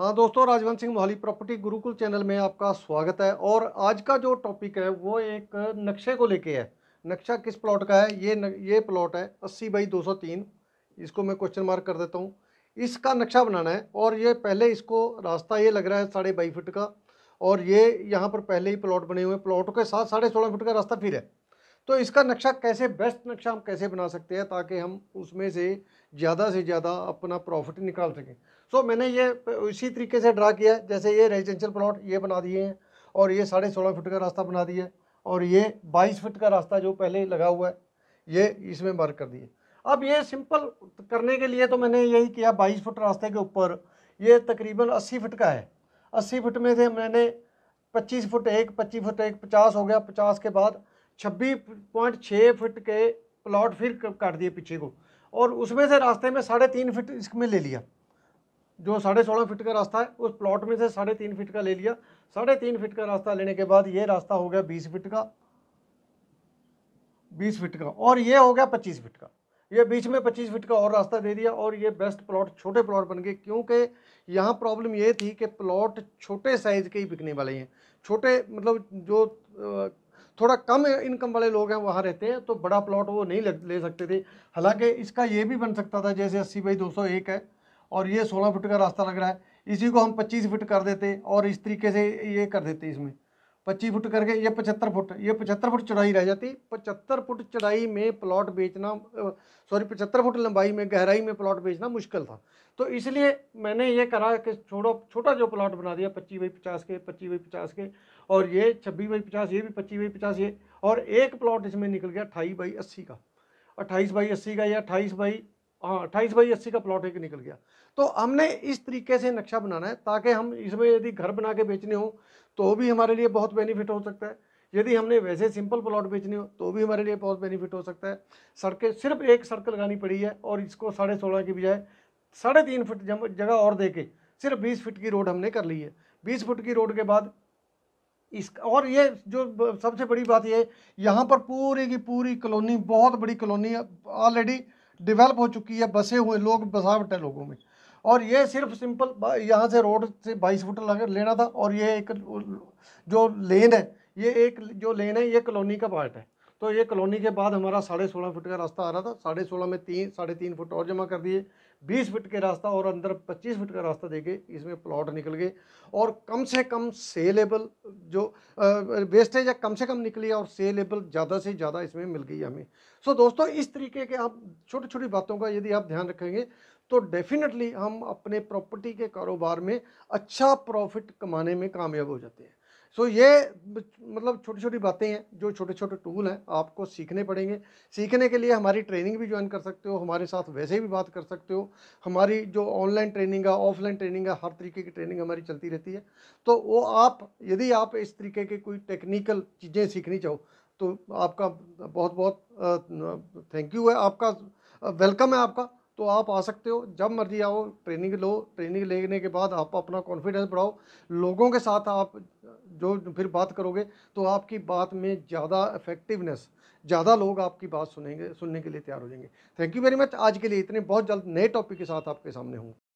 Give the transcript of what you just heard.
हाँ दोस्तों Rajwant Singh Mohali property Gurukul channel में आपका स्वागत है और आज का जो टॉपिक है वो एक नक्शे को लेके है नक्शा किस प्लॉट का है ये न, ये प्लॉट है अस्सी बाई दो सौ तीन इसको मैं क्वेश्चन मार्क कर देता हूँ इसका नक्शा बनाना है और ये पहले इसको रास्ता ये लग रहा है साढ़े बाई फिट का और ये यहाँ पर पहले ही प्लॉट बने हुए प्लॉट के साथ साढ़े सोलह फुट का रास्ता फिर है तो इसका नक्शा कैसे बेस्ट नक्शा हम कैसे बना सकते हैं ताकि हम उसमें से ज़्यादा से ज़्यादा अपना प्रॉफिट निकाल सकें सो so, मैंने ये इसी तरीके से ड्रा किया है जैसे ये रेजिडेंशियल प्लॉट ये बना दिए हैं और ये साढ़े सोलह फुट का रास्ता बना दिया है और ये बाईस फुट का रास्ता जो पहले लगा हुआ है ये इसमें मार्क कर दिए अब ये सिंपल करने के लिए तो मैंने यही किया बाईस फुट रास्ते के ऊपर ये तकरीबन अस्सी फुट का है अस्सी फुट में से मैंने पच्चीस फुट एक पच्चीस फुट एक पचास हो गया पचास के बाद छब्बीस पॉइंट छः फुट के प्लॉट फिर काट दिए पीछे को और उसमें से रास्ते में साढ़े तीन फिट इसमें ले लिया जो साढ़े सोलह फिट का रास्ता है उस प्लॉट में से साढ़े तीन फिट का ले लिया साढ़े तीन फिट का रास्ता लेने के बाद ये रास्ता हो गया बीस फिट का बीस फिट का और ये हो गया पच्चीस फिट का ये बीच में पच्चीस फिट का और रास्ता दे दिया और ये बेस्ट प्लॉट छोटे प्लॉट बन गए क्योंकि यहाँ प्रॉब्लम ये थी कि प्लॉट छोटे साइज़ के ही बिकने वाले हैं छोटे मतलब जो थोड़ा कम इनकम वाले लोग हैं वहाँ रहते हैं तो बड़ा प्लॉट वो नहीं ले सकते थे हालांकि इसका ये भी बन सकता था जैसे अस्सी बाई दो सौ एक है और ये सोलह फुट का रास्ता लग रहा है इसी को हम पच्चीस फुट कर देते और इस तरीके से ये कर देते इसमें पच्चीस फुट करके ये पचहत्तर फुट ये पचहत्तर फुट चढ़ाई रह जाती पचहत्तर फुट चढ़ाई में प्लॉट बेचना सॉरी पचहत्तर फुट लंबाई में गहराई में प्लॉट बेचना मुश्किल था तो इसलिए मैंने ये करा कि छोड़ो छोटा जो प्लॉट बना दिया पच्चीस बाई पचास के पच्चीस बाई पचास के और ये छब्बीस बाई पचास ये भी पच्चीस बाई पचास ये और एक प्लॉट इसमें निकल गया अट्ठाईस बाई अस्सी का अट्ठाईस बाई अस्सी का या अट्ठाईस बाई हाँ अट्ठाईस बाई अस्सी का प्लॉट एक निकल गया तो हमने इस तरीके से नक्शा बनाना है ताकि हम इसमें यदि घर बना के बेचने हो तो भी हमारे लिए बहुत बेनिफिट हो सकता है यदि हमने वैसे सिंपल प्लॉट बेचने हो तो भी हमारे लिए बहुत बेनिफिट हो सकता है सड़कें सिर्फ एक सड़क लगानी पड़ी है और इसको साढ़े सोलह की बजाय साढ़े तीन फिट जगह और दे के सिर्फ बीस फिट की रोड हमने कर ली है बीस फुट की रोड के बाद इस और ये जो सबसे बड़ी बात ये यहाँ पर पूरी की पूरी कॉलोनी बहुत बड़ी कॉलोनी है ऑलरेडी डेवलप हो चुकी है बसे हुए लोग बसावट है लोगों में और ये सिर्फ सिंपल यहाँ से रोड से बाईस फुट लगे लेना था और ये एक जो लेन है ये एक जो लेन है ये कॉलोनी का पार्ट है तो ये कॉलोनी के बाद हमारा साढ़े सोलह फुट का रास्ता आ रहा था साढ़े सोलह में तीन साढ़े तीन फुट और जमा कर दिए बीस फुट के रास्ता और अंदर पच्चीस फुट का रास्ता देके इसमें प्लॉट निकल गए और कम से कम सेलेबल जो वेस्टेज है कम से कम निकली और सेलेबल ज़्यादा से ज़्यादा इसमें मिल गई हमें सो दोस्तों इस तरीके के आप छोटी छोटी बातों का यदि आप ध्यान रखेंगे तो डेफिनेटली हम अपने प्रॉपर्टी के कारोबार में अच्छा प्रॉफिट कमाने में कामयाब हो जाते हैं सो ये मतलब छोटी छोटी बातें हैं जो छोटे छोटे टूल हैं आपको सीखने पड़ेंगे सीखने के लिए हमारी ट्रेनिंग भी ज्वाइन कर सकते हो हमारे साथ वैसे भी बात कर सकते हो हमारी जो ऑनलाइन ट्रेनिंग है ऑफलाइन ट्रेनिंग है हर तरीके की ट्रेनिंग हमारी चलती रहती है तो वो आप यदि आप इस तरीके की कोई टेक्निकल चीज़ें सीखनी चाहो तो आपका बहुत बहुत थैंक यू है आपका वेलकम है आपका तो आप आ सकते हो जब मर्जी आओ ट्रेनिंग लो ट्रेनिंग लेने के बाद आप अपना कॉन्फिडेंस बढ़ाओ लोगों के साथ आप जो फिर बात करोगे तो आपकी बात में ज़्यादा इफेक्टिवनेस ज़्यादा लोग आपकी बात सुनेंगे सुनने के लिए तैयार हो जाएंगे थैंक यू वेरी मच आज के लिए इतने बहुत जल्द नए टॉपिक के साथ आपके सामने हूँ